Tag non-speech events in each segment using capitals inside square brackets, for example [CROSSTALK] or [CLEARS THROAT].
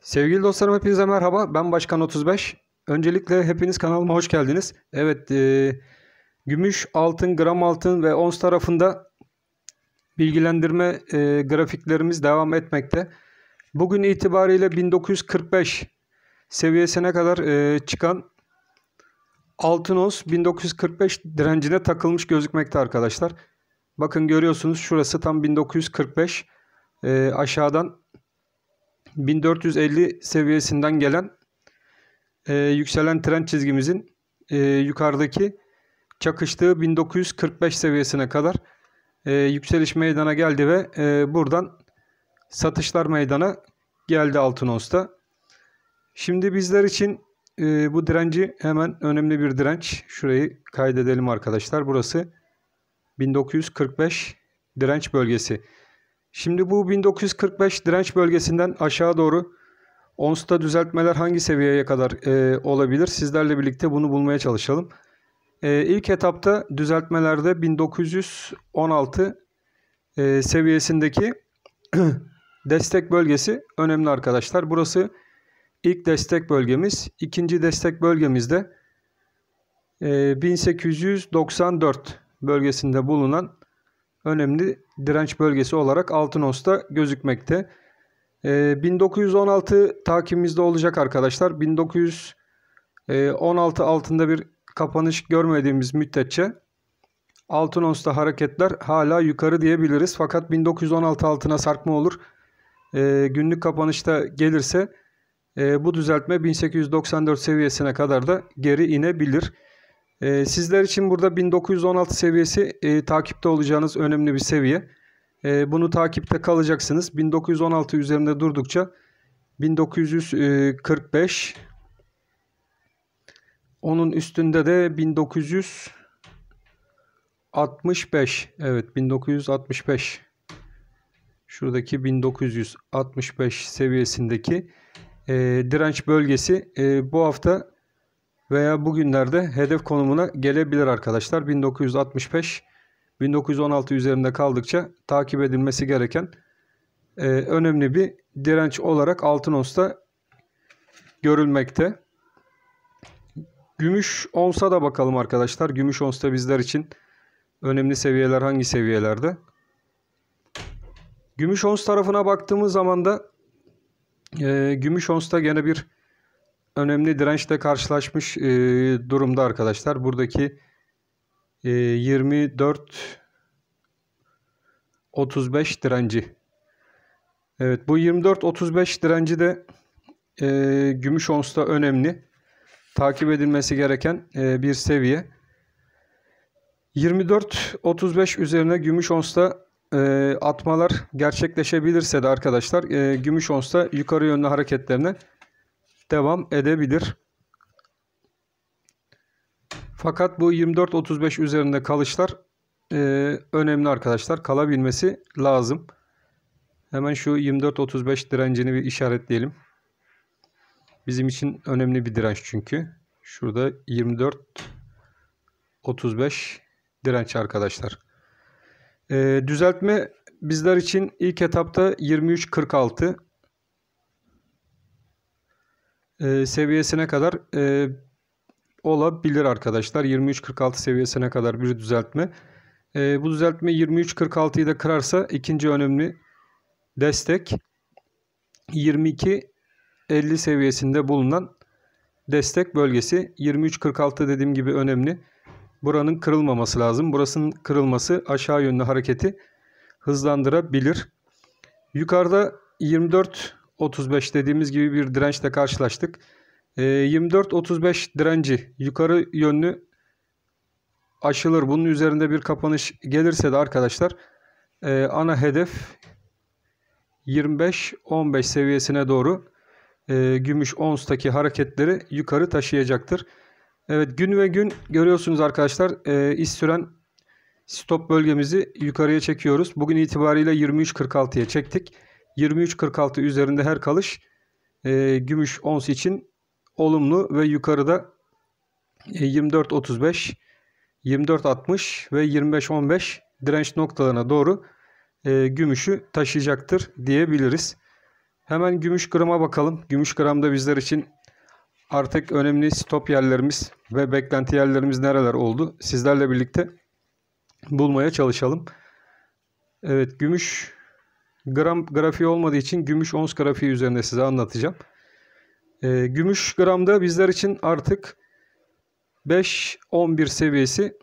Sevgili dostlarım hepinize merhaba. Ben Başkan 35. Öncelikle hepiniz kanalıma hoş geldiniz. Evet, e, gümüş, altın, gram altın ve ons tarafında bilgilendirme e, grafiklerimiz devam etmekte. Bugün itibariyle 1945 seviyesine kadar e, çıkan altın ons 1945 direncine takılmış gözükmekte arkadaşlar. Bakın görüyorsunuz şurası tam 1945 e, aşağıdan 1450 seviyesinden gelen e, yükselen trend çizgimizin e, yukarıdaki çakıştığı 1945 seviyesine kadar e, yükseliş meydana geldi ve e, buradan satışlar meydana geldi altın osta. Şimdi bizler için e, bu direnci hemen önemli bir direnç. Şurayı kaydedelim arkadaşlar. Burası 1945 direnç bölgesi. Şimdi bu 1945 direnç bölgesinden aşağı doğru onsta düzeltmeler hangi seviyeye kadar e, olabilir? Sizlerle birlikte bunu bulmaya çalışalım. E, ilk etapta düzeltmelerde 1916 e, seviyesindeki [CLEARS THROAT] destek bölgesi önemli arkadaşlar. Burası ilk destek bölgemiz. İkinci destek bölgemizde e, 1894 bölgesinde bulunan önemli direnç bölgesi olarak Altınos'ta gözükmekte. 1916 ee, takibimizde olacak arkadaşlar. 1916 e, altında bir kapanış görmediğimiz müddetçe Altınos'ta hareketler hala yukarı diyebiliriz. Fakat 1916 altına sarkma olur. Ee, günlük kapanışta gelirse e, bu düzeltme 1894 seviyesine kadar da geri inebilir. E, sizler için burada 1916 seviyesi e, takipte olacağınız önemli bir seviye. E, bunu takipte kalacaksınız. 1916 üzerinde durdukça 1945 onun üstünde de 1965 evet 1965 şuradaki 1965 seviyesindeki e, direnç bölgesi e, bu hafta veya bugünlerde hedef konumuna gelebilir arkadaşlar. 1965 1916 üzerinde kaldıkça takip edilmesi gereken e, önemli bir direnç olarak altın onsta görülmekte. Gümüş onsa da bakalım arkadaşlar. Gümüş onsta bizler için önemli seviyeler hangi seviyelerde? Gümüş ons tarafına baktığımız zaman da e, gümüş onsta gene bir önemli dirençle karşılaşmış e, durumda arkadaşlar. Buradaki e, 24 35 direnci. Evet bu 24 35 direnci de e, gümüş onsta önemli. Takip edilmesi gereken e, bir seviye. 24 35 üzerine gümüş onsta e, atmalar gerçekleşebilirse de arkadaşlar e, gümüş onsta yukarı yönlü hareketlerine devam edebilir. Fakat bu 24-35 üzerinde kalışlar e, önemli arkadaşlar. Kalabilmesi lazım. Hemen şu 24-35 direncini bir işaretleyelim. Bizim için önemli bir direnç çünkü. Şurada 24-35 direnç arkadaşlar. E, düzeltme bizler için ilk etapta 23-46 e, seviyesine kadar e, olabilir arkadaşlar. 23.46 seviyesine kadar bir düzeltme. E, bu düzeltme 23.46'yı da kırarsa ikinci önemli destek 22.50 seviyesinde bulunan destek bölgesi 23.46 dediğim gibi önemli. Buranın kırılmaması lazım. Burasının kırılması aşağı yönlü hareketi hızlandırabilir. Yukarıda 24 35 dediğimiz gibi bir dirençle karşılaştık. 24-35 ee, direnci yukarı yönlü aşılır. Bunun üzerinde bir kapanış gelirse de arkadaşlar e, ana hedef 25-15 seviyesine doğru e, gümüş onstaki hareketleri yukarı taşıyacaktır. Evet gün ve gün görüyorsunuz arkadaşlar e, süren stop bölgemizi yukarıya çekiyoruz. Bugün itibariyle 23.46'ya çektik. 23.46 üzerinde her kalış e, gümüş ons için olumlu ve yukarıda e, 24.35, 24.60 ve 25.15 direnç noktalarına doğru e, gümüşü taşıyacaktır diyebiliriz. Hemen gümüş grama bakalım. Gümüş gramda bizler için artık önemli stop yerlerimiz ve beklenti yerlerimiz nereler oldu? Sizlerle birlikte bulmaya çalışalım. Evet gümüş Gram grafiği olmadığı için gümüş ons grafiği üzerinde size anlatacağım. E, gümüş gramda bizler için artık 5-11 seviyesi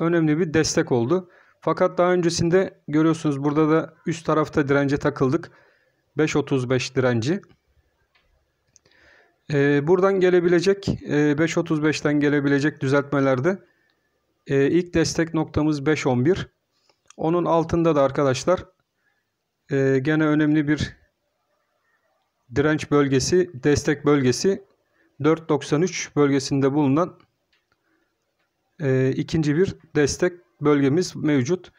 önemli bir destek oldu. Fakat daha öncesinde görüyorsunuz burada da üst tarafta dirence takıldık. 5.35 direnci. Ee, buradan gelebilecek e, 5.35'ten gelebilecek düzeltmelerde e, ilk destek noktamız 5.11. Onun altında da arkadaşlar e, gene önemli bir direnç bölgesi, destek bölgesi 4.93 bölgesinde bulunan e, ikinci bir destek bölgemiz mevcut.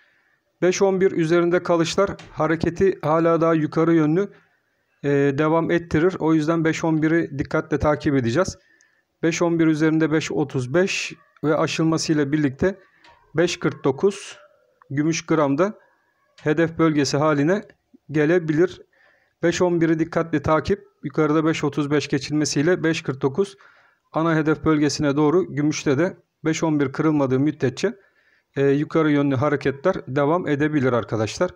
5.11 üzerinde kalışlar hareketi hala daha yukarı yönlü e, devam ettirir. O yüzden 5.11'i dikkatle takip edeceğiz. 5.11 üzerinde 5.35 ve aşılmasıyla birlikte 5.49 gümüş gramda hedef bölgesi haline gelebilir. 5.11'i dikkatli takip. Yukarıda 5.35 geçilmesiyle 5.49 ana hedef bölgesine doğru gümüşte de 5.11 kırılmadığı müddetçe e, yukarı yönlü hareketler devam edebilir arkadaşlar.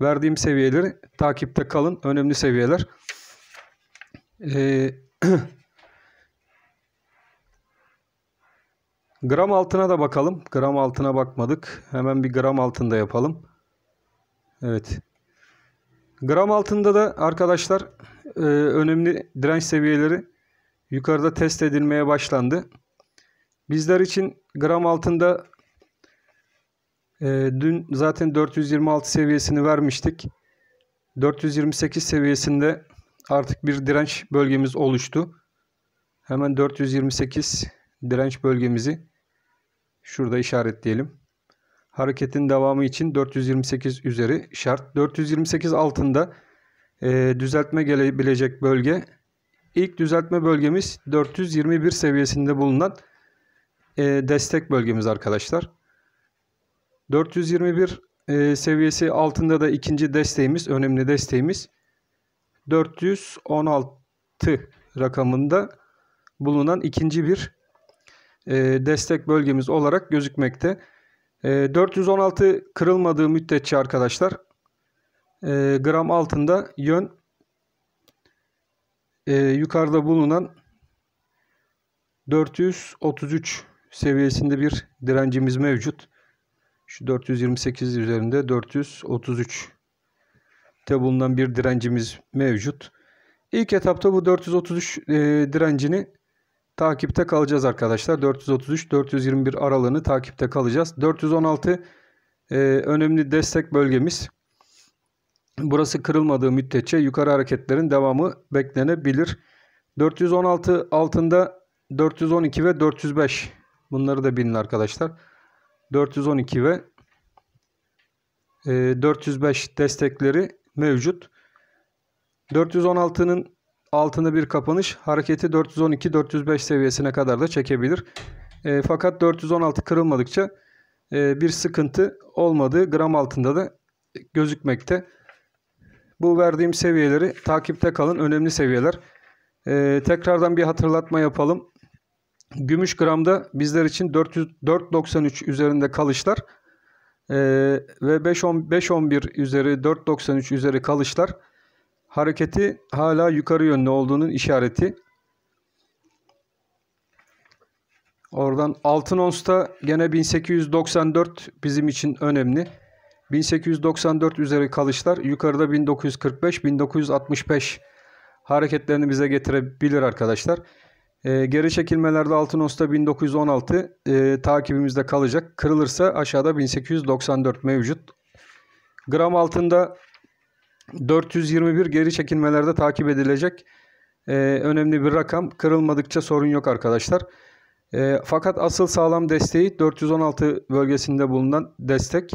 Verdiğim seviyeleri takipte kalın. Önemli seviyeler. E, [CLEARS THROAT] gram altına da bakalım. Gram altına bakmadık. Hemen bir gram altında yapalım. Evet. Gram altında da arkadaşlar e, önemli direnç seviyeleri yukarıda test edilmeye başlandı. Bizler için gram altında e, dün zaten 426 seviyesini vermiştik. 428 seviyesinde artık bir direnç bölgemiz oluştu. Hemen 428 direnç bölgemizi şurada işaretleyelim hareketin devamı için 428 üzeri şart. 428 altında e, düzeltme gelebilecek bölge. İlk düzeltme bölgemiz 421 seviyesinde bulunan e, destek bölgemiz arkadaşlar. 421 e, seviyesi altında da ikinci desteğimiz, önemli desteğimiz 416 rakamında bulunan ikinci bir e, destek bölgemiz olarak gözükmekte. 416 ee, kırılmadığı müddetçe arkadaşlar e, gram altında yön e, yukarıda bulunan 433 seviyesinde bir direncimiz mevcut. Şu 428 üzerinde 433 te bulunan bir direncimiz mevcut. İlk etapta bu 433 e, direncini takipte kalacağız arkadaşlar. 433-421 aralığını takipte kalacağız. 416 e, önemli destek bölgemiz. Burası kırılmadığı müddetçe yukarı hareketlerin devamı beklenebilir. 416 altında 412 ve 405 bunları da bilin arkadaşlar. 412 ve 405 e, destekleri mevcut. 416'nın altında bir kapanış hareketi 412-405 seviyesine kadar da çekebilir. E, fakat 416 kırılmadıkça e, bir sıkıntı olmadığı gram altında da gözükmekte. Bu verdiğim seviyeleri takipte kalın önemli seviyeler. E, tekrardan bir hatırlatma yapalım. Gümüş gramda bizler için 493 üzerinde kalışlar e, ve 5.11 üzeri 4.93 üzeri kalışlar hareketi hala yukarı yönlü olduğunun işareti. Oradan altın onsta gene 1894 bizim için önemli. 1894 üzeri kalışlar yukarıda 1945-1965 hareketlerini bize getirebilir arkadaşlar. E, geri çekilmelerde altın onsta 1916 e, takibimizde kalacak. Kırılırsa aşağıda 1894 mevcut. Gram altında 421 geri çekilmelerde takip edilecek e, önemli bir rakam. Kırılmadıkça sorun yok arkadaşlar. E, fakat asıl sağlam desteği 416 bölgesinde bulunan destek.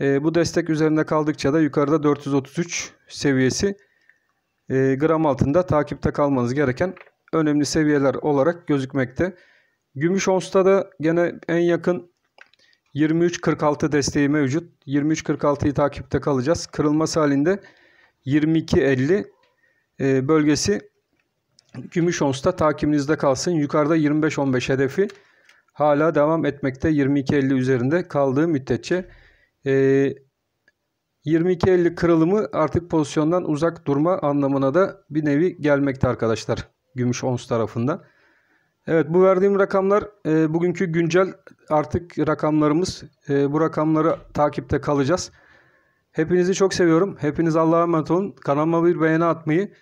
E, bu destek üzerinde kaldıkça da yukarıda 433 seviyesi e, gram altında takipte kalmanız gereken önemli seviyeler olarak gözükmekte. Gümüş onsta da gene en yakın 23.46 desteği mevcut. 23.46'yı takipte kalacağız. Kırılması halinde 22.50 e, bölgesi gümüş onsta takibinizde kalsın. Yukarıda 25.15 hedefi hala devam etmekte 22.50 üzerinde kaldığı müddetçe. 22.50 e, kırılımı artık pozisyondan uzak durma anlamına da bir nevi gelmekte arkadaşlar. Gümüş ons tarafında. Evet bu verdiğim rakamlar e, bugünkü güncel artık rakamlarımız. E, bu rakamları takipte kalacağız. Hepinizi çok seviyorum. Hepiniz Allah'a emanet olun. Kanalıma bir beğeni atmayı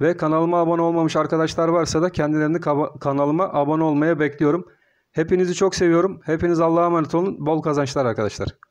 ve kanalıma abone olmamış arkadaşlar varsa da kendilerini kanalıma abone olmaya bekliyorum. Hepinizi çok seviyorum. Hepiniz Allah'a emanet olun. Bol kazançlar arkadaşlar.